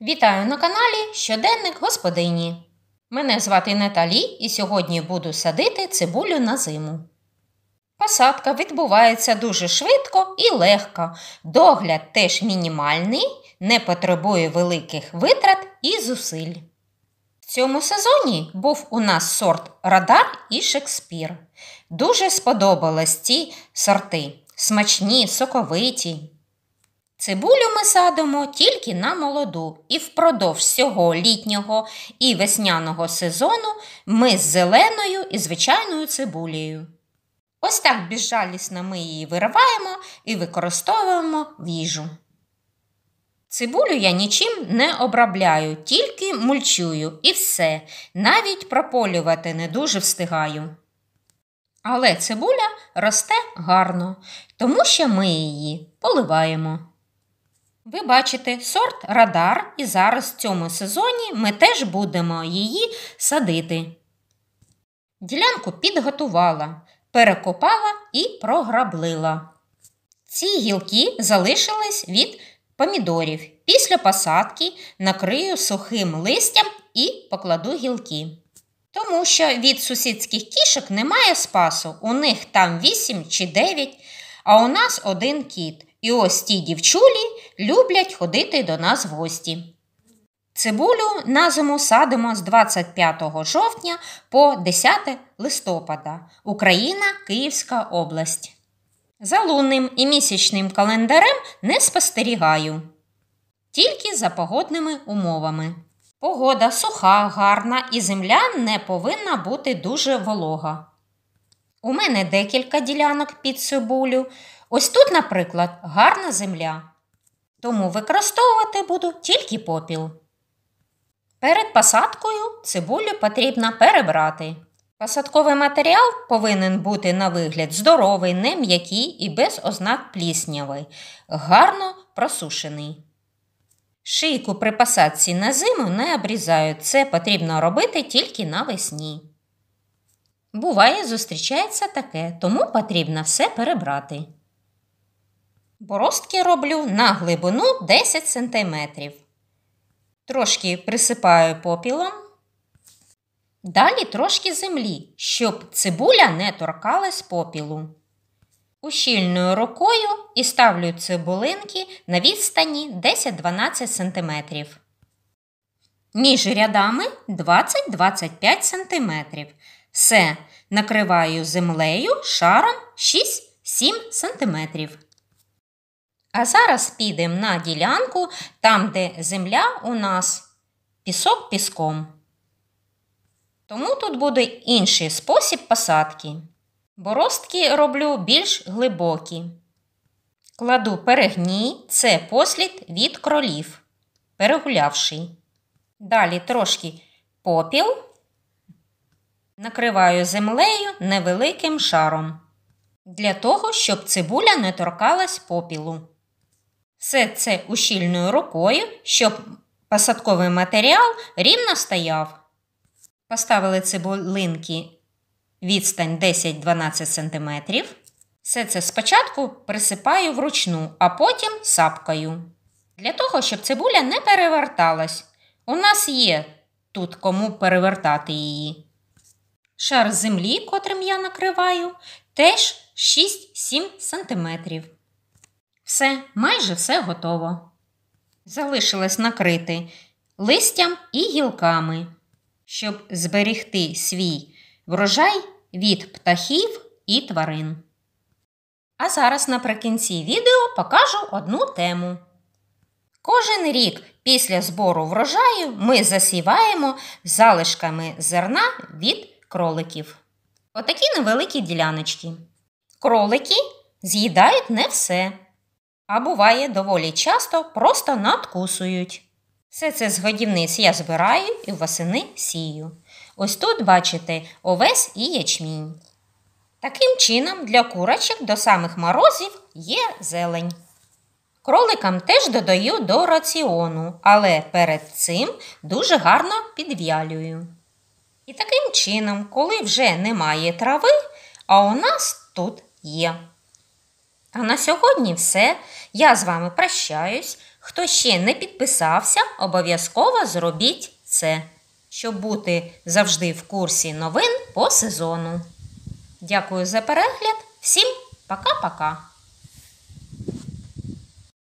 Вітаю на каналі Щоденник Господині. Мене звати Наталі, і сьогодні буду садити цибулю на зиму. Посадка відбувається дуже швидко і легко. Догляд теж мінімальний, не потребує великих витрат і зусиль. В цьому сезоні був у нас сорт Радар і Шекспір. Дуже сподобались ці сорти. Смачні, соковиті. Цибулю ми садимо тільки на молоду, і впродовж всього літнього і весняного сезону ми з зеленою і звичайною цибулею. Ось так безжалісно ми її вириваємо і використовуємо в їжу. Цибулю я нічим не обробляю, тільки мульчую і все. Навіть прополювати не дуже встигаю. Але цибуля росте гарно, тому що ми її поливаємо. Ви бачите сорт радар, і зараз в цьому сезоні ми теж будемо її садити. Ділянку підготувала, перекопала і програблила. Ці гілки залишились від помідорів. Після посадки накрию сухим листям і покладу гілки. Тому що від сусідських кішок немає спасу, у них там 8 чи 9, а у нас один кіт. І ось ті дівчулі люблять ходити до нас в гості. Цибулю на зиму садимо з 25 жовтня по 10 листопада Україна, Київська область. За лунним і місячним календарем не спостерігаю. Тільки за погодними умовами. Погода суха, гарна і земля не повинна бути дуже волога. У мене декілька ділянок під цибулю. Ось тут, наприклад, гарна земля тому використовувати буду тільки попіл. Перед посадкою цибулю потрібно перебрати. Посадковий матеріал повинен бути на вигляд здоровий, не м'який і без ознак пліснявий, гарно просушений. Шийку при посадці на зиму не обрізають. Це потрібно робити тільки навесні. Буває, зустрічається таке, тому потрібно все перебрати. Боростки роблю на глибину 10 см. Трошки присипаю попілом. Далі трошки землі, щоб цибуля не торкалась попілу. Ущільною рукою і ставлю цибулинки на відстані 10-12 см. Між рядами 20-25 см. Все накриваю землею шаром 6-7 см. А зараз підемо на ділянку там, де земля у нас пісок піском. Тому тут буде інший спосіб посадки. Боростки роблю більш глибокі. Кладу перегній, це послід від кролів, перегулявший. Далі трошки попіл, накриваю землею невеликим шаром. Для того, щоб цибуля не торкалась попілу. Все це ущільною рукою, щоб посадковий матеріал рівно стояв. Поставили цибулинки відстань 10-12 см. Все це спочатку присипаю вручну, а потім сапкою. Для того, щоб цибуля не переверталась. У нас є тут кому перевертати її. Шар землі, котрим я накриваю, теж 6-7 см. Все, майже все готово. Залишилось накрити листям і гілками, щоб зберігти свій врожай від птахів і тварин. А зараз наприкінці відео покажу одну тему. Кожен рік після збору врожаю ми засіваємо залишками зерна від кроликів. Отакі невеликі діляночки. Кролики з'їдають не все а буває доволі часто просто надкусують. Все це з годівниць я збираю і восени сію. Ось тут, бачите, овес і ячмінь. Таким чином, для курочок до самих морозів є зелень. Кроликам теж додаю до раціону, але перед цим дуже гарно підв'ялюю. І таким чином, коли вже немає трави, а у нас тут є. А на сьогодні все. Я з вами прощаюсь. Хто ще не підписався, обов'язково зробіть це, щоб бути завжди в курсі новин по сезону. Дякую за перегляд. Всім пока-пока!